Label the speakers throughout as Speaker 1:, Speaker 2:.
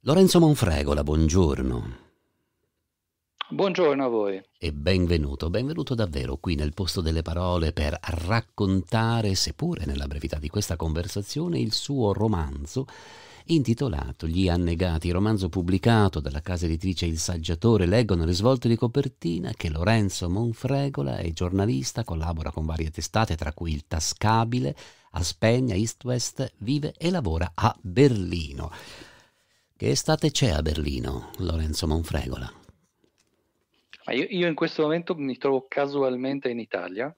Speaker 1: Lorenzo Monfregola, buongiorno. Buongiorno a voi. E benvenuto, benvenuto davvero qui nel posto delle parole per raccontare, seppure nella brevità di questa conversazione, il suo romanzo intitolato Gli annegati, romanzo pubblicato dalla casa editrice Il Saggiatore, leggono le svolte di copertina che Lorenzo Monfregola è giornalista, collabora con varie testate, tra cui il Tascabile, a Spegna, East West, vive e lavora a Berlino. Che estate c'è a Berlino, Lorenzo Monfregola?
Speaker 2: Io, io in questo momento mi trovo casualmente in Italia,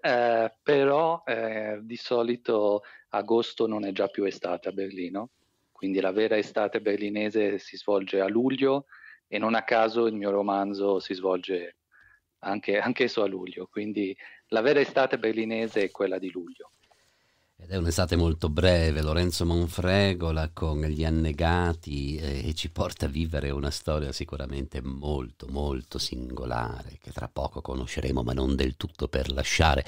Speaker 2: eh, però eh, di solito agosto non è già più estate a Berlino, quindi la vera estate berlinese si svolge a luglio e non a caso il mio romanzo si svolge anche, anche a luglio, quindi la vera estate berlinese è quella di luglio.
Speaker 1: Ed è un'estate molto breve, Lorenzo Monfregola con gli annegati eh, ci porta a vivere una storia sicuramente molto molto singolare che tra poco conosceremo ma non del tutto per lasciare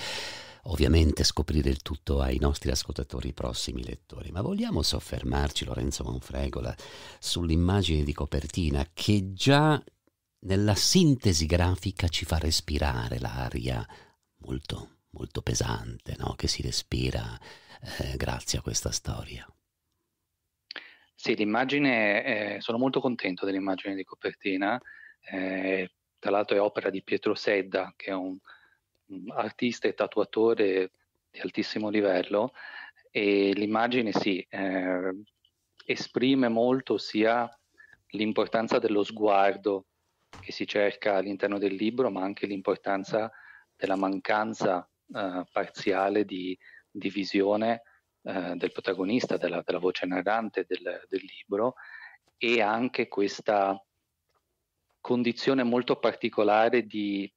Speaker 1: ovviamente scoprire il tutto ai nostri ascoltatori prossimi lettori, ma vogliamo soffermarci, Lorenzo Monfregola, sull'immagine di copertina che già nella sintesi grafica ci fa respirare l'aria molto molto pesante no? che si respira eh, grazie a questa storia.
Speaker 2: Sì, l'immagine, eh, sono molto contento dell'immagine di copertina, eh, tra l'altro è opera di Pietro Sedda, che è un, artista e tatuatore di altissimo livello e l'immagine sì, eh, esprime molto sia l'importanza dello sguardo che si cerca all'interno del libro, ma anche l'importanza della mancanza eh, parziale di, di visione eh, del protagonista, della, della voce narrante del, del, libro e anche questa condizione molto particolare di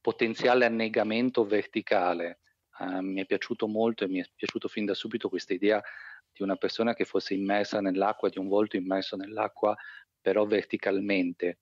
Speaker 2: potenziale annegamento verticale. Eh, mi è piaciuto molto e mi è piaciuto fin da subito questa idea di una persona che fosse immersa nell'acqua, di un volto immerso nell'acqua, però verticalmente,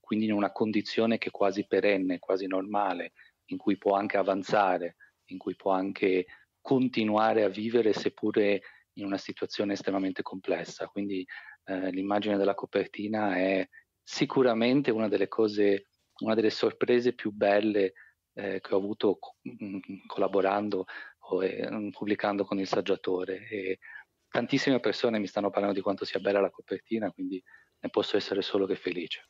Speaker 2: quindi in una condizione che è quasi perenne, quasi normale, in cui può anche avanzare, in cui può anche continuare a vivere seppure in una situazione estremamente complessa. Quindi eh, l'immagine della copertina è sicuramente una delle cose, una delle sorprese più belle eh, che ho avuto co- mm, mm, collaborando o eh, mm, pubblicando con il saggiatore. E tantissime persone mi stanno parlando di quanto sia bella la copertina, quindi ne posso essere solo che felice.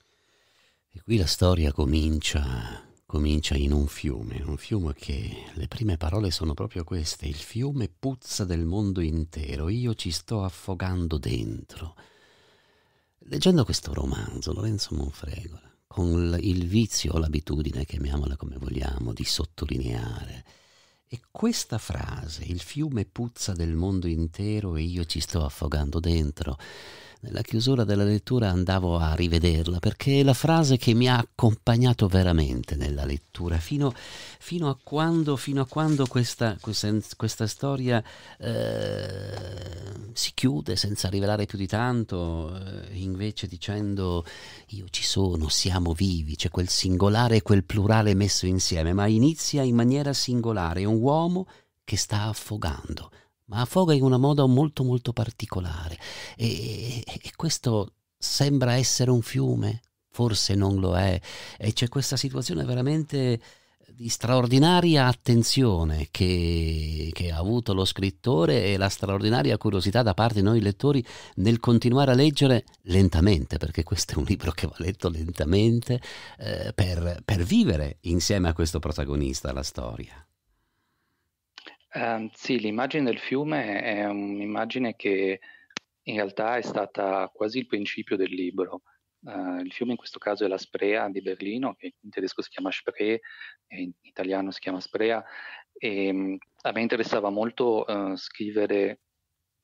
Speaker 1: E qui la storia comincia comincia in un fiume, un fiume che le prime parole sono proprio queste, il fiume puzza del mondo intero, io ci sto affogando dentro. Leggendo questo romanzo, Lorenzo Monfregola, con il vizio o l'abitudine, chiamiamola come vogliamo, di sottolineare, e questa frase, il fiume puzza del mondo intero e io ci sto affogando dentro, nella chiusura della lettura andavo a rivederla perché è la frase che mi ha accompagnato veramente nella lettura fino, fino, a, quando, fino a, quando, questa, questa, questa storia eh, si chiude senza rivelare più di tanto, eh, invece dicendo io ci sono, siamo vivi, c'è quel singolare e quel plurale messo insieme, ma inizia in maniera singolare, un uomo che sta affogando ma affoga in una moda molto molto particolare e, e questo sembra essere un fiume, forse non lo è, e c'è questa situazione veramente di straordinaria attenzione che, che, ha avuto lo scrittore e la straordinaria curiosità da parte di noi lettori nel continuare a leggere lentamente, perché questo è un libro che va letto lentamente, eh, per, per vivere insieme a questo protagonista la storia.
Speaker 2: Um, sì, l'immagine del fiume è un'immagine che in realtà è stata quasi il principio del libro. Uh, il fiume in questo caso è la Sprea di Berlino, che in tedesco si chiama Spree, e in italiano si chiama Sprea, e um, a me interessava molto uh, scrivere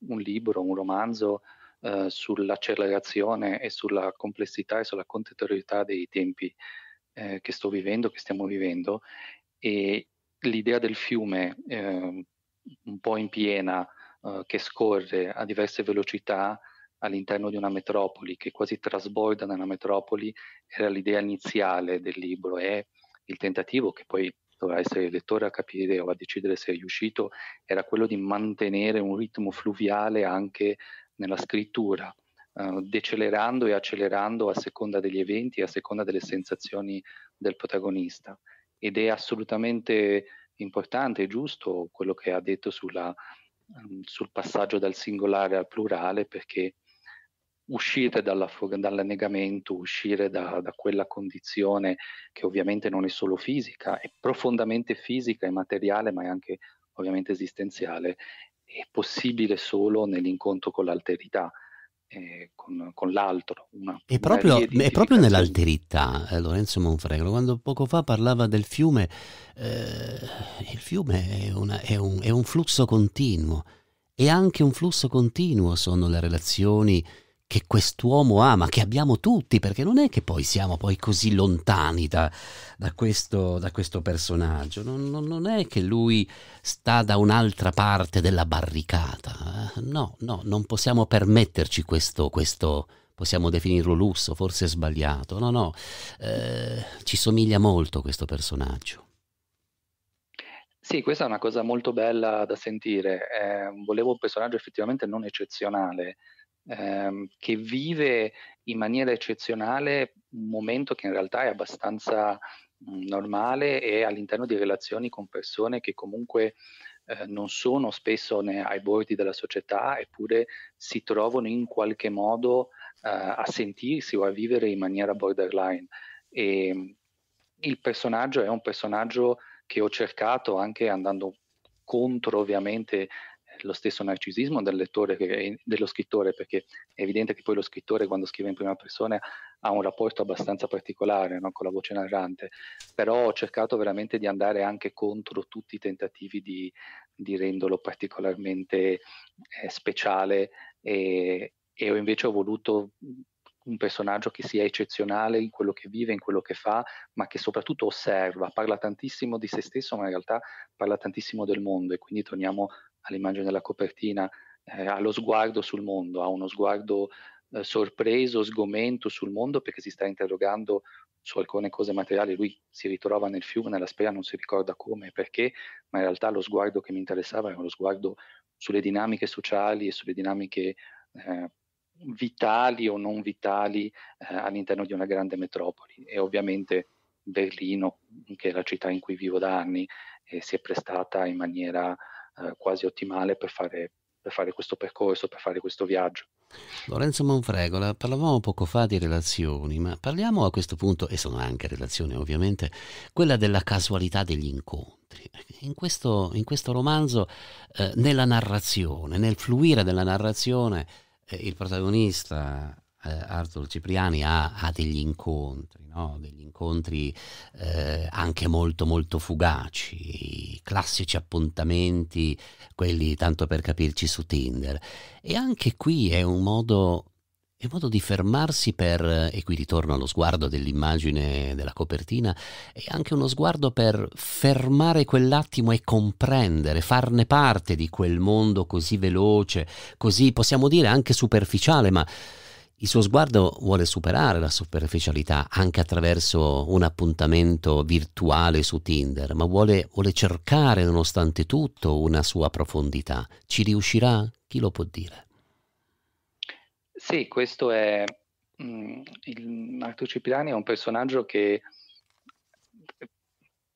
Speaker 2: un libro, un romanzo uh, sull'accelerazione e sulla complessità e sulla contemporaneità dei tempi eh, che sto vivendo, che stiamo vivendo, e l'idea del fiume eh, un po' in piena eh, che scorre a diverse velocità all'interno di una metropoli, che quasi trasborda nella metropoli, era l'idea iniziale del libro e il tentativo che poi dovrà essere il lettore a capire o a decidere se è riuscito, era quello di mantenere un ritmo fluviale anche nella scrittura, eh, decelerando e accelerando a seconda degli eventi e a seconda delle sensazioni del protagonista ed è assolutamente importante e giusto quello che ha detto sulla, ehm, sul passaggio dal singolare al plurale perché uscire dall'annegamento, uscire da, da, quella condizione che ovviamente non è solo fisica, è profondamente fisica e materiale, ma è anche ovviamente esistenziale, è possibile solo nell'incontro con l'alterità eh, con, con, l'altro. Una, e proprio,
Speaker 1: una proprio nell'alterità, eh, Lorenzo Monfregolo, quando poco fa parlava del fiume, eh, il fiume è, una, è, un, è, un, flusso continuo e anche un flusso continuo sono le relazioni che quest'uomo ama, che abbiamo tutti, perché non è che poi siamo poi così lontani da, da, questo, da questo, personaggio, non, non, non, è che lui sta da un'altra parte della barricata, eh? no, no, non possiamo permetterci questo, questo possiamo definirlo lusso, forse sbagliato, no, no, eh, ci somiglia molto questo personaggio.
Speaker 2: Sì, questa è una cosa molto bella da sentire. Eh, volevo un personaggio effettivamente non eccezionale, ehm, che vive in maniera eccezionale un momento che in realtà è abbastanza mh, mm, normale e all'interno di relazioni con persone che comunque eh, non sono spesso ai bordi della società eppure si trovano in qualche modo eh, a sentirsi o a vivere in maniera borderline. E mm, il personaggio è un personaggio che ho cercato anche andando contro ovviamente lo stesso narcisismo del lettore che, dello scrittore, perché è evidente che poi lo scrittore quando scrive in prima persona ha un rapporto abbastanza particolare no? con la voce narrante, però ho cercato veramente di andare anche contro tutti i tentativi di, di renderlo particolarmente eh, speciale e, e ho invece ho voluto un personaggio che sia eccezionale in quello che vive, in quello che fa, ma che soprattutto osserva, parla tantissimo di se stesso, ma in realtà parla tantissimo del mondo e quindi torniamo all'immagine della copertina, eh, ha lo sguardo sul mondo, ha uno sguardo eh, sorpreso, sgomento sul mondo perché si sta interrogando su alcune cose materiali, lui si ritrova nel fiume, nella spera non si ricorda come e perché, ma in realtà lo sguardo che mi interessava era lo sguardo sulle dinamiche sociali e sulle dinamiche eh, vitali o non vitali eh, all'interno di una grande metropoli e ovviamente Berlino, che è la città in cui vivo da anni, eh, si è prestata in maniera eh, quasi ottimale per fare, per fare questo percorso, per fare questo viaggio.
Speaker 1: Lorenzo Monfregola, parlavamo poco fa di relazioni, ma parliamo a questo punto, e sono anche relazioni ovviamente, quella della casualità degli incontri. In questo, in questo romanzo, eh, nella narrazione, nel fluire della narrazione, eh, il protagonista eh, Arthur Cipriani ha, ha degli incontri, no? degli incontri eh, anche molto molto fugaci, i classici appuntamenti, quelli tanto per capirci su Tinder. E anche qui è un modo, è un modo di fermarsi per, e qui ritorno allo sguardo dell'immagine della copertina, è anche uno sguardo per fermare quell'attimo e comprendere, farne parte di quel mondo così veloce, così possiamo dire anche superficiale, ma il suo sguardo vuole superare la superficialità anche attraverso un appuntamento virtuale su Tinder, ma vuole, vuole cercare nonostante tutto una sua profondità. Ci riuscirà? Chi lo può dire?
Speaker 2: Sì, questo è... Mh, mm, il, Arturo Cipriani è un personaggio che... Eh,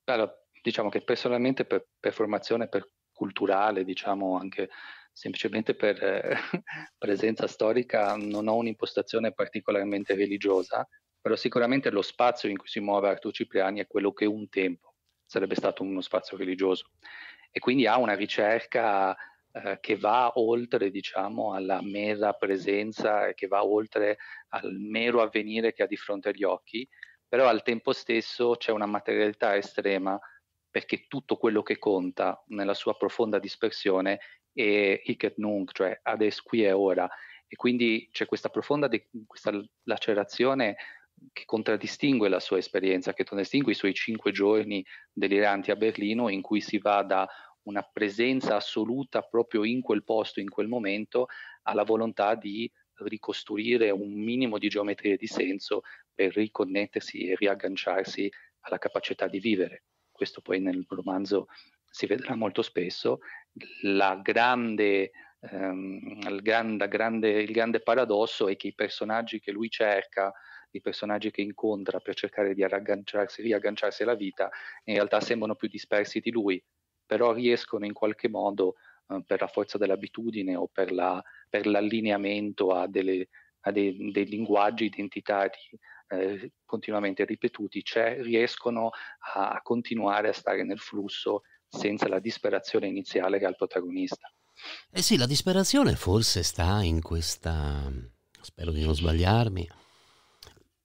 Speaker 2: allora, diciamo che personalmente per, per formazione, per culturale, diciamo anche semplicemente per eh, presenza storica non ho un'impostazione particolarmente religiosa, però sicuramente lo spazio in cui si muove Artur Cipriani è quello che un tempo sarebbe stato uno spazio religioso e quindi ha una ricerca eh, che va oltre diciamo, alla mera presenza, che va oltre al mero avvenire che ha di fronte agli occhi, però al tempo stesso c'è una materialità estrema perché tutto quello che conta nella sua profonda dispersione e hic nunc, cioè ades qui e ora. E quindi c'è questa profonda de- questa lacerazione che contraddistingue la sua esperienza, che contraddistingue i suoi cinque giorni deliranti a Berlino in cui si va da una presenza assoluta proprio in quel posto, in quel momento, alla volontà di ricostruire un minimo di geometria e di senso per riconnettersi e riagganciarsi alla capacità di vivere. Questo poi nel romanzo si vedrà molto spesso la grande, ehm, il, grande, grande, il grande paradosso è che i personaggi che lui cerca, i personaggi che incontra per cercare di riagganciarsi alla vita, in realtà sembrano più dispersi di lui, però riescono in qualche modo eh, per la forza dell'abitudine o per, la, per l'allineamento a, delle, a dei, dei, linguaggi identitari eh, continuamente ripetuti, cioè riescono a continuare a stare nel flusso senza la disperazione iniziale che ha il protagonista.
Speaker 1: Eh sì, la disperazione forse sta in questa, spero di non sbagliarmi,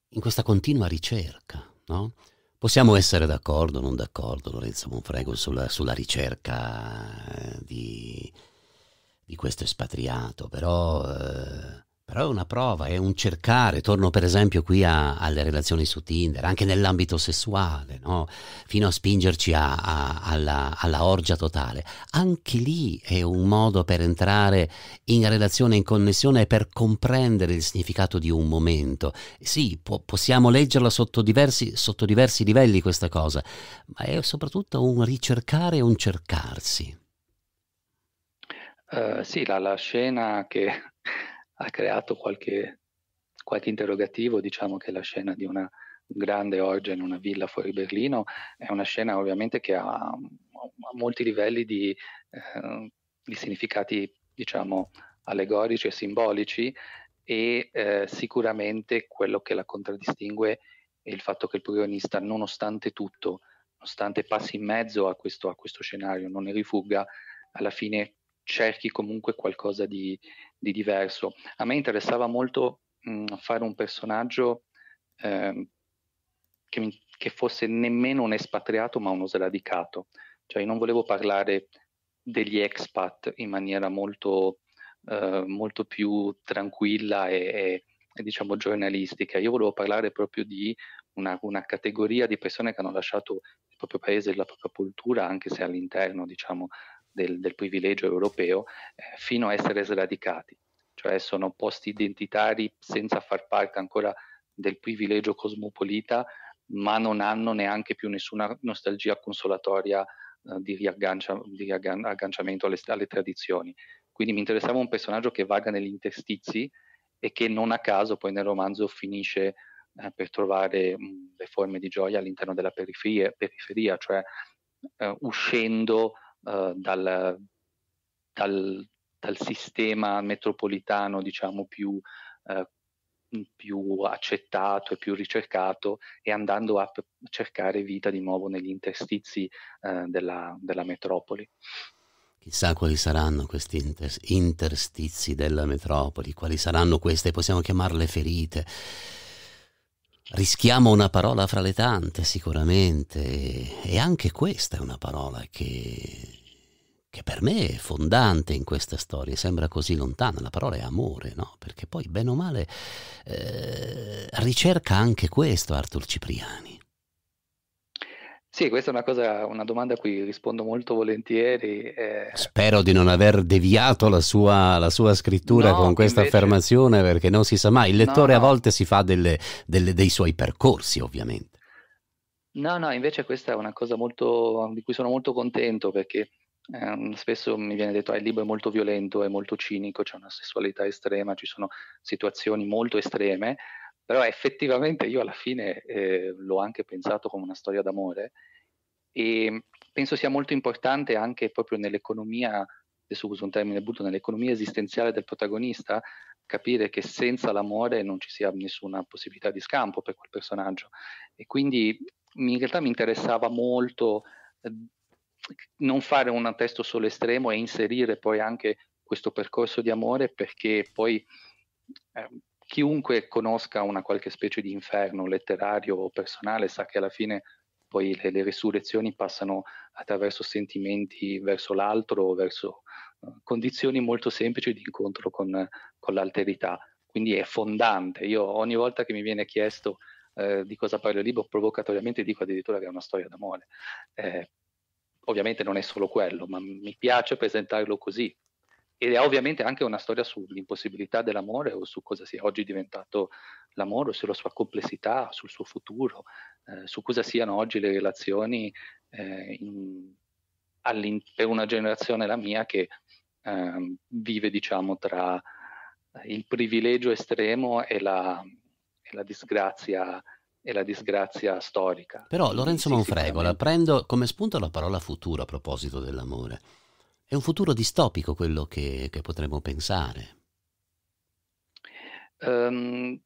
Speaker 1: in questa continua ricerca, no? Possiamo essere d'accordo o non d'accordo, Lorenzo Monfrego, sulla, sulla ricerca eh, di, di, questo espatriato, però eh, però è una prova, è un cercare, torno per esempio qui a, alle relazioni su Tinder, anche nell'ambito sessuale, no? fino a spingerci a, a, alla, alla, orgia totale. Anche lì è un modo per entrare in relazione, in connessione e per comprendere il significato di un momento. Sì, po possiamo leggerla sotto diversi, sotto diversi livelli questa cosa, ma è soprattutto un ricercare e un cercarsi.
Speaker 2: Uh, sì, la, la, scena che ha creato qualche, qualche interrogativo, diciamo che la scena di una grande orgia in una villa fuori Berlino è una scena ovviamente che ha, mm, molti livelli di, eh, di significati, diciamo, allegorici e simbolici e eh, sicuramente quello che la contraddistingue è il fatto che il protagonista, nonostante tutto, nonostante passi in mezzo a questo, a questo scenario, non ne rifugga, alla fine cerchi comunque qualcosa di, di diverso. A me interessava molto mh, mm, fare un personaggio eh, che, mi, che, fosse nemmeno un espatriato ma uno sradicato, cioè non volevo parlare degli expat in maniera molto, eh, molto più tranquilla e, e, e, diciamo giornalistica, io volevo parlare proprio di una, una, categoria di persone che hanno lasciato il proprio paese, la propria cultura, anche se all'interno diciamo, del, del privilegio europeo eh, fino a essere sradicati, cioè sono posti identitari senza far parte ancora del privilegio cosmopolita, ma non hanno neanche più nessuna nostalgia consolatoria eh, di, riaggancia, di riagganciamento alle, alle tradizioni. Quindi mi interessava un personaggio che vaga negli interstizi e che non a caso poi nel romanzo finisce eh, per trovare mh, mm, le forme di gioia all'interno della periferia, periferia cioè eh, uscendo eh, dal, dal, dal, sistema metropolitano diciamo più, eh, più, accettato e più ricercato e andando a cercare vita di nuovo negli interstizi eh, della, della metropoli.
Speaker 1: Chissà quali saranno questi interstizi della metropoli, quali saranno queste, possiamo chiamarle ferite Rischiamo una parola fra le tante, sicuramente, e anche questa è una parola che, che, per me è fondante in questa storia, sembra così lontana, la parola è amore, no? Perché poi, bene o male, eh, ricerca anche questo Arthur Cipriani.
Speaker 2: Sì, questa è una, cosa, una domanda a cui rispondo molto volentieri. Eh.
Speaker 1: Spero di non aver deviato la sua, la sua scrittura no, con questa invece... affermazione perché non si sa mai, il lettore no, no. a volte si fa delle, delle, dei suoi percorsi ovviamente.
Speaker 2: No, no, invece questa è una cosa molto, di cui sono molto contento perché eh, spesso mi viene detto che ah, il libro è molto violento, è molto cinico, c'è una sessualità estrema, ci sono situazioni molto estreme, però effettivamente io alla fine eh, l'ho anche pensato come una storia d'amore e penso sia molto importante anche proprio nell'economia, adesso uso un termine brutto, nell'economia esistenziale del protagonista, capire che senza l'amore non ci sia nessuna possibilità di scampo per quel personaggio. E quindi in realtà mi interessava molto eh, non fare un testo solo estremo e inserire poi anche questo percorso di amore perché poi... Eh, chiunque conosca una qualche specie di inferno letterario o personale sa che alla fine poi le, le risurrezioni passano attraverso sentimenti verso l'altro, verso eh, condizioni molto semplici di incontro con, con, l'alterità. Quindi è fondante. Io ogni volta che mi viene chiesto uh, di cosa parlo il libro, provocatoriamente dico addirittura che è una storia d'amore. Eh, ovviamente non è solo quello, ma mi piace presentarlo così, ed è ovviamente anche una storia sull'impossibilità dell'amore o su cosa sia oggi diventato l'amore, sulla sua complessità, sul suo futuro, eh, su cosa siano oggi le relazioni eh, in, per una generazione, la mia, che eh, vive diciamo tra eh, il privilegio estremo e la, e la disgrazia e la disgrazia storica.
Speaker 1: Però Lorenzo Manfregola, prendo come spunto la parola futuro a proposito dell'amore. È un futuro distopico quello che, che potremmo pensare.
Speaker 2: Um,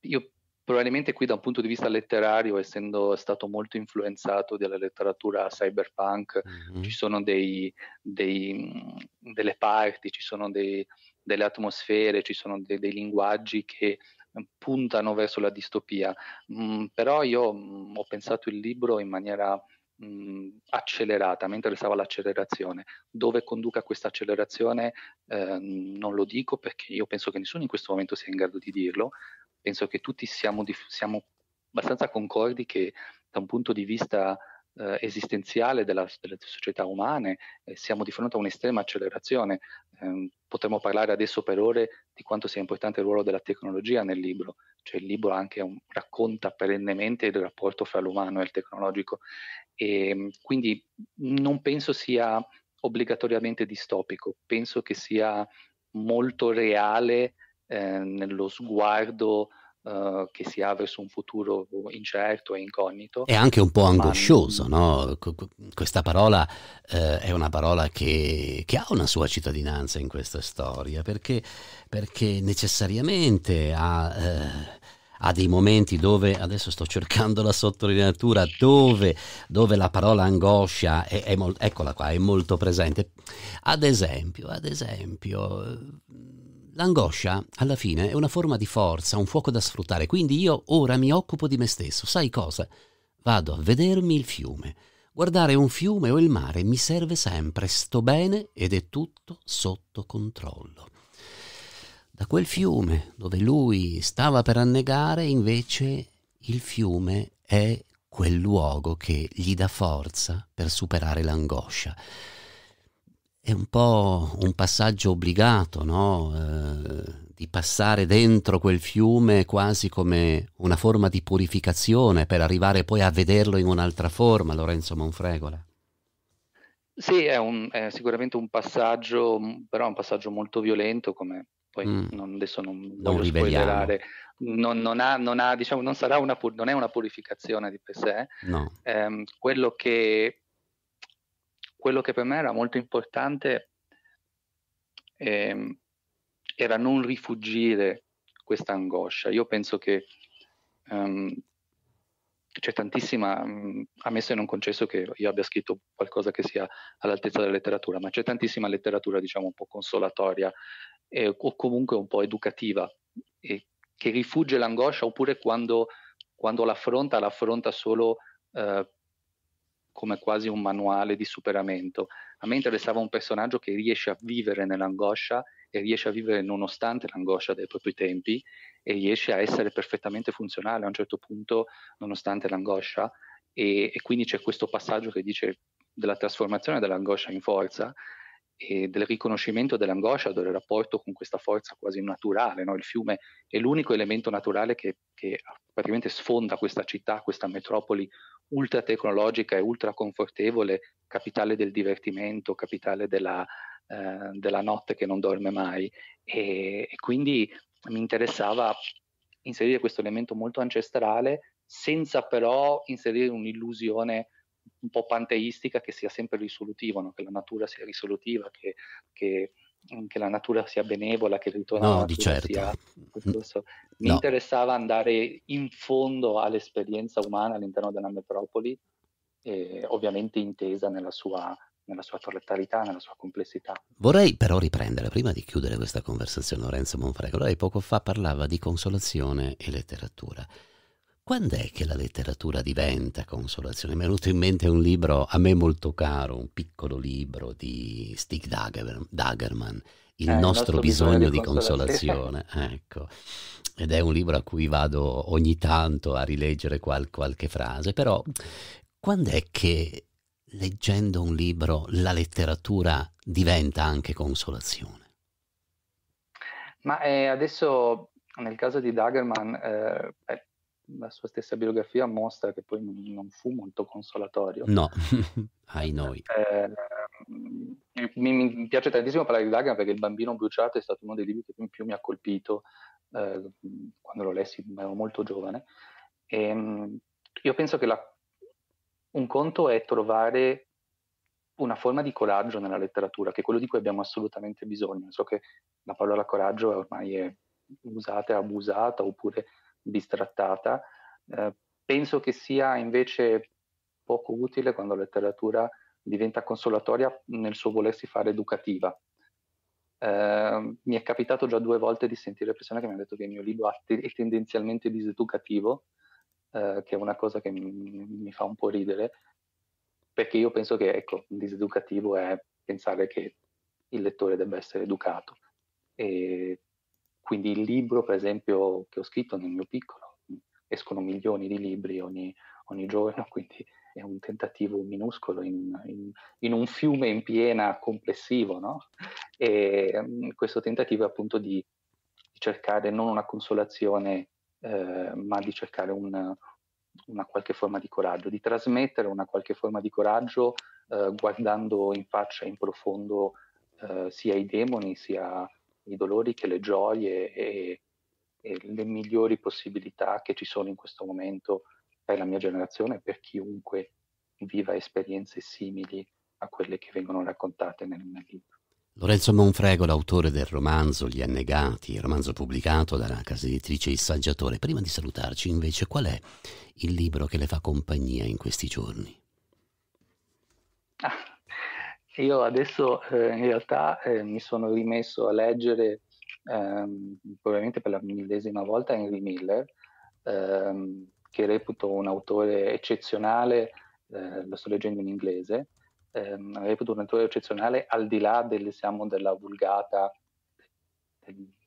Speaker 2: io probabilmente qui da un punto di vista letterario, essendo stato molto influenzato dalla letteratura cyberpunk, mm-hmm. ci sono dei, dei, delle parti, ci sono dei, delle atmosfere, ci sono dei linguaggi che puntano verso la distopia. Mm, però io mm, ho pensato il libro in maniera mh, accelerata, mentre stava l'accelerazione. Dove conduca questa accelerazione eh, non lo dico perché io penso che nessuno in questo momento sia in grado di dirlo, penso che tutti siamo, dif- siamo abbastanza concordi che da un punto di vista eh, esistenziale della, delle società umane, eh, siamo di fronte a un'estrema accelerazione. Eh, potremmo parlare adesso per ore di quanto sia importante il ruolo della tecnologia nel libro, cioè il libro anche un, racconta perennemente il rapporto fra l'umano e il tecnologico e ehm, quindi non penso sia obbligatoriamente distopico, penso che sia molto reale eh, nello sguardo uh, che si ha verso un futuro incerto e incognito.
Speaker 1: È anche un po' angoscioso, ma... Mm, no? Questa parola eh, è una parola che, che, ha una sua cittadinanza in questa storia, perché, perché necessariamente ha... Eh, ha dei momenti dove, adesso sto cercando la sottolineatura, dove, dove la parola angoscia è, è, mol, qua, è molto presente. Ad esempio, ad esempio, L'angoscia, alla fine, è una forma di forza, un fuoco da sfruttare, quindi io ora mi occupo di me stesso. Sai cosa? Vado a vedermi il fiume. Guardare un fiume o il mare mi serve sempre, sto bene ed è tutto sotto controllo. Da quel fiume dove lui stava per annegare, invece, il fiume è quel luogo che gli dà forza per superare l'angoscia è un po' un passaggio obbligato, no? Eh, di passare dentro quel fiume quasi come una forma di purificazione per arrivare poi a vederlo in un'altra forma, Lorenzo Monfregola.
Speaker 2: Sì, è, un, è sicuramente un passaggio, però un passaggio molto violento, come poi mm. non, adesso non,
Speaker 1: non voglio spoilerare.
Speaker 2: Non, non, ha, non, ha, diciamo, non, sarà una, non è una purificazione di per sé. No. Eh, quello che quello che per me era molto importante eh, era non rifugire questa angoscia. Io penso che um, c'è tantissima, um, ammesso e non concesso che io abbia scritto qualcosa che sia all'altezza della letteratura, ma c'è tantissima letteratura, diciamo, un po' consolatoria eh, o comunque un po' educativa, eh, che rifugge l'angoscia oppure quando, quando l'affronta, l'affronta solo eh, come quasi un manuale di superamento. A me interessava un personaggio che riesce a vivere nell'angoscia e riesce a vivere nonostante l'angoscia dei propri tempi e riesce a essere perfettamente funzionale a un certo punto nonostante l'angoscia e, e quindi c'è questo passaggio che dice della trasformazione dell'angoscia in forza e del riconoscimento dell'angoscia, del rapporto con questa forza quasi naturale. No? Il fiume è l'unico elemento naturale che, che praticamente sfonda questa città, questa metropoli ultra tecnologica e ultra confortevole, capitale del divertimento, capitale della, eh, della notte che non dorme mai. E, e, quindi mi interessava inserire questo elemento molto ancestrale senza però inserire un'illusione un po' panteistica che sia sempre risolutivo, no? che la natura sia risolutiva, che, che, mm, che, la natura sia benevola, che il ritorno no, alla natura certo. sia... Mm. Questo. Mi interessava andare in fondo all'esperienza umana all'interno della metropoli, eh, ovviamente intesa nella sua nella sua totalità, nella sua complessità.
Speaker 1: Vorrei però riprendere, prima di chiudere questa conversazione, Lorenzo Monfreco, lei poco fa parlava di consolazione e letteratura. Quando è che la letteratura diventa consolazione? Mi è venuto in mente un libro a me molto caro, un piccolo libro di Stig Dager, Dagerman, Il, eh, nostro, il nostro bisogno, bisogno, di consolazione. consolazione. ecco. Ed è un libro a cui vado ogni tanto a rileggere qual- qualche frase, però quando è che leggendo un libro la letteratura diventa anche consolazione?
Speaker 2: Ma eh, adesso nel caso di Dagerman... Eh, la sua stessa biografia mostra che poi non, fu molto consolatorio. No, ai noi. Eh, mi, mi, piace tantissimo parlare di Dagan perché Il bambino bruciato è stato uno dei libri che più, mi ha colpito eh, quando lo lessi, ero molto giovane. E, ehm, io penso che la, un conto è trovare una forma di coraggio nella letteratura, che è quello di cui abbiamo assolutamente bisogno. So che la parola coraggio ormai è usata, abusata, oppure bistrattata. Eh, penso che sia invece poco utile quando la letteratura diventa consolatoria nel suo volersi fare educativa. Eh, mi è capitato già due volte di sentire persone che mi hanno detto che il mio libro è tendenzialmente diseducativo, eh, che è una cosa che mi, mi, fa un po' ridere, perché io penso che, ecco, diseducativo è pensare che il lettore debba essere educato. E quindi il libro, per esempio, che ho scritto nel mio piccolo, escono milioni di libri ogni, ogni giorno, quindi è un tentativo minuscolo in, in, in un fiume in piena complessivo, no? E um, questo tentativo è appunto di, di, cercare non una consolazione, eh, ma di cercare un, una qualche forma di coraggio, di trasmettere una qualche forma di coraggio eh, guardando in faccia, in profondo, eh, sia i demoni, sia i dolori che le gioie e, e le migliori possibilità che ci sono in questo momento per la mia generazione e per chiunque viva esperienze simili a quelle che vengono raccontate nel, nel libro.
Speaker 1: Lorenzo Monfrego, l'autore del romanzo Gli annegati, romanzo pubblicato dalla casa editrice Il Saggiatore. Prima di salutarci, invece, qual è il libro che le fa compagnia in questi giorni?
Speaker 2: Ah, io adesso eh, in realtà eh, mi sono rimesso a leggere ehm, probabilmente per la millesima volta Henry Miller, ehm, che reputo un autore eccezionale, eh, lo sto leggendo in inglese, ehm, reputo un autore eccezionale al di là del, diciamo, della vulgata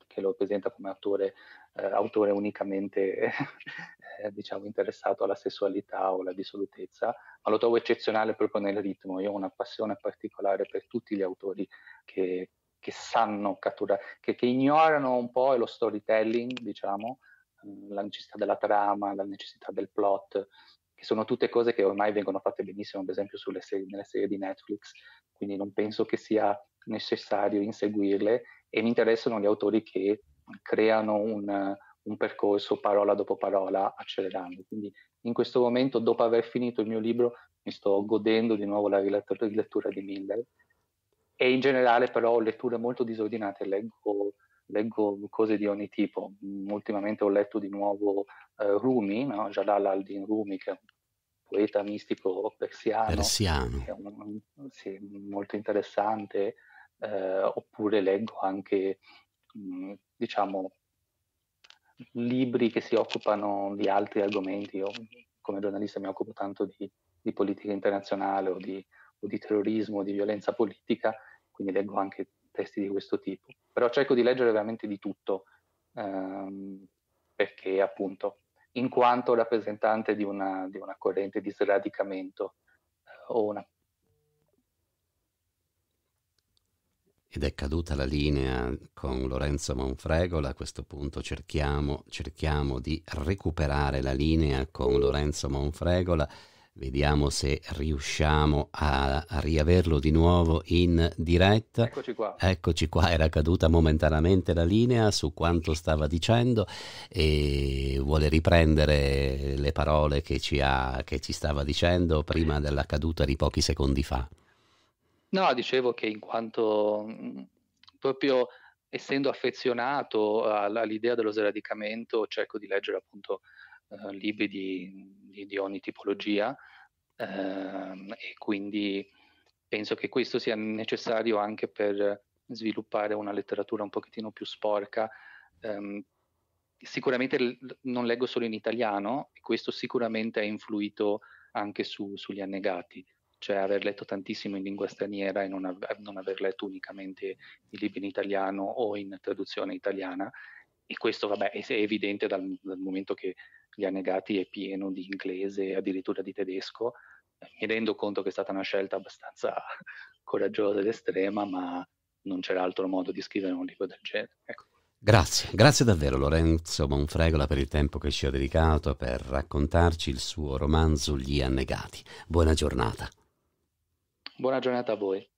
Speaker 2: che lo presenta come autore eh, autore unicamente eh, diciamo interessato alla sessualità o alla dissolutezza, ma lo trovo eccezionale proprio nel ritmo. Io ho una passione particolare per tutti gli autori che, che sanno catturare, che, che, ignorano un po' lo storytelling, diciamo, la necessità della trama, la necessità del plot, che sono tutte cose che ormai vengono fatte benissimo, ad esempio serie, nelle serie di Netflix, quindi non penso che sia necessario inseguirle e mi interessano gli autori che creano un, un percorso parola dopo parola accelerando. Quindi in questo momento, dopo aver finito il mio libro, mi sto godendo di nuovo la rilettura di Miller e in generale però ho letture molto disordinate, leggo, leggo cose di ogni tipo. Mm, ultimamente ho letto di nuovo eh, Rumi, no? Jalal al-Din Rumi, che è un poeta mistico persiano, persiano. Che è un, sì, molto interessante, eh, oppure leggo anche Mm, diciamo, libri che si occupano di altri argomenti. Io come giornalista mi occupo tanto di, di politica internazionale o di, o di terrorismo di violenza politica, quindi leggo anche testi di questo tipo. Però cerco di leggere veramente di tutto, ehm, perché appunto, in quanto rappresentante di una, di una corrente di sradicamento eh, o una
Speaker 1: ed è caduta la linea con Lorenzo Monfregola, a questo punto cerchiamo, cerchiamo di recuperare la linea con Lorenzo Monfregola, vediamo se riusciamo a, a riaverlo di nuovo in diretta. Eccoci qua. Eccoci qua, era caduta momentaneamente la linea su quanto stava dicendo e vuole riprendere le parole che ci, ha, che ci stava dicendo prima della caduta di pochi secondi fa.
Speaker 2: No, dicevo che in quanto mhmm, proprio essendo affezionato all'idea dello sradicamento, cerco di leggere appunto eh, libri di, di, di, ogni tipologia ehm, e quindi penso che questo sia necessario anche per sviluppare una letteratura un pochettino più sporca. Ehm, sicuramente l- non leggo solo in italiano e questo sicuramente ha influito anche su, sugli annegati cioè aver letto tantissimo in lingua straniera e non, av- eh, non aver letto unicamente i libri in italiano o in traduzione italiana. E questo vabbè, è evidente dal, dal momento che gli annegati è pieno di inglese e addirittura di tedesco. Mi rendo conto che è stata una scelta abbastanza coraggiosa ed estrema, ma non c'era altro modo di scrivere un libro del genere. Ecco.
Speaker 1: Grazie, grazie davvero Lorenzo Monfregola per il tempo che ci ha dedicato per raccontarci il suo romanzo Gli annegati. Buona giornata.
Speaker 2: Buona giornata a voi.